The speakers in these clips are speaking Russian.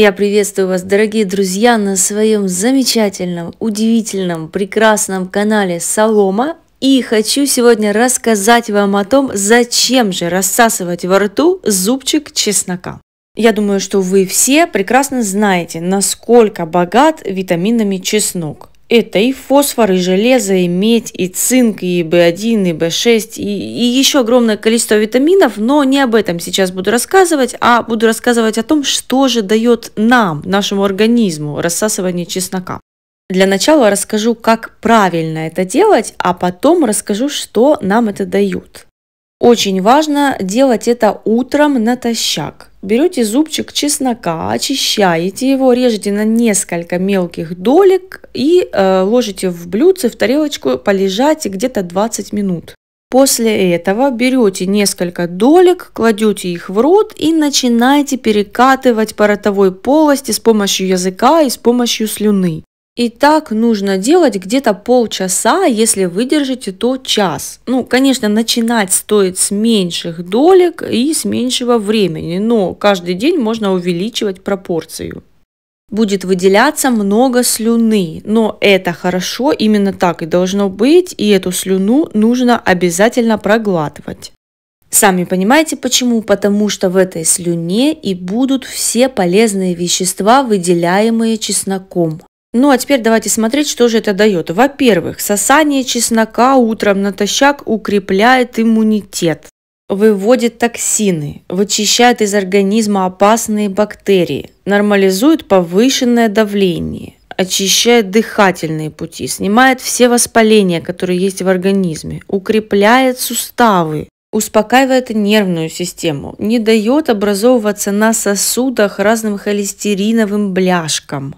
Я приветствую вас, дорогие друзья, на своем замечательном, удивительном, прекрасном канале Солома. И хочу сегодня рассказать вам о том, зачем же рассасывать во рту зубчик чеснока. Я думаю, что вы все прекрасно знаете, насколько богат витаминами чеснок. Это и фосфор, и железо, и медь, и цинк, и B1, и B6, и, и еще огромное количество витаминов, но не об этом сейчас буду рассказывать, а буду рассказывать о том, что же дает нам, нашему организму, рассасывание чеснока. Для начала расскажу, как правильно это делать, а потом расскажу, что нам это дают. Очень важно делать это утром натощак берете зубчик чеснока, очищаете его, режете на несколько мелких долек и э, ложите в блюдце, в тарелочку, полежать где-то 20 минут. После этого берете несколько долек, кладете их в рот и начинаете перекатывать по ротовой полости с помощью языка и с помощью слюны. И так нужно делать где-то полчаса, если выдержите, то час. Ну, конечно, начинать стоит с меньших долек и с меньшего времени, но каждый день можно увеличивать пропорцию. Будет выделяться много слюны, но это хорошо, именно так и должно быть, и эту слюну нужно обязательно проглатывать. Сами понимаете почему? Потому что в этой слюне и будут все полезные вещества, выделяемые чесноком. Ну а теперь давайте смотреть, что же это дает. Во-первых, сосание чеснока утром натощак укрепляет иммунитет, выводит токсины, вычищает из организма опасные бактерии, нормализует повышенное давление, очищает дыхательные пути, снимает все воспаления, которые есть в организме, укрепляет суставы, успокаивает нервную систему, не дает образовываться на сосудах разным холестериновым бляшкам,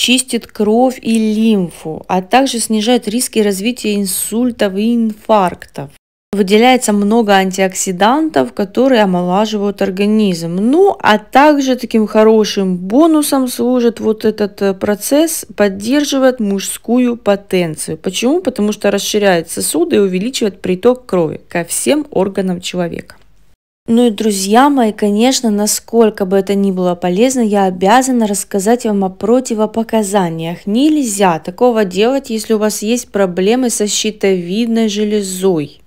чистит кровь и лимфу, а также снижает риски развития инсультов и инфарктов. Выделяется много антиоксидантов, которые омолаживают организм. Ну, а также таким хорошим бонусом служит вот этот э, процесс, поддерживает мужскую потенцию. Почему? Потому что расширяет сосуды и увеличивает приток крови ко всем органам человека. Ну и, друзья мои, конечно, насколько бы это ни было полезно, я обязана рассказать вам о противопоказаниях. Нельзя такого делать, если у вас есть проблемы со щитовидной железой.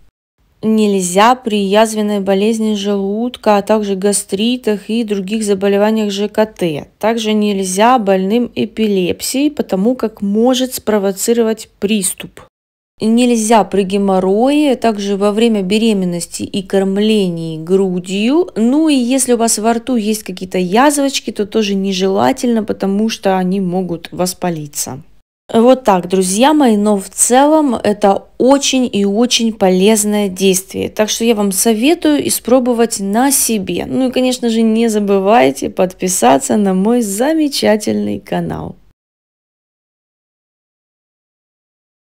Нельзя при язвенной болезни желудка, а также гастритах и других заболеваниях ЖКТ. Также нельзя больным эпилепсией, потому как может спровоцировать приступ. Нельзя при геморрое, также во время беременности и кормлении грудью. Ну и если у вас во рту есть какие-то язвочки, то тоже нежелательно, потому что они могут воспалиться. Вот так, друзья мои, но в целом это очень и очень полезное действие. Так что я вам советую испробовать на себе. Ну и, конечно же, не забывайте подписаться на мой замечательный канал.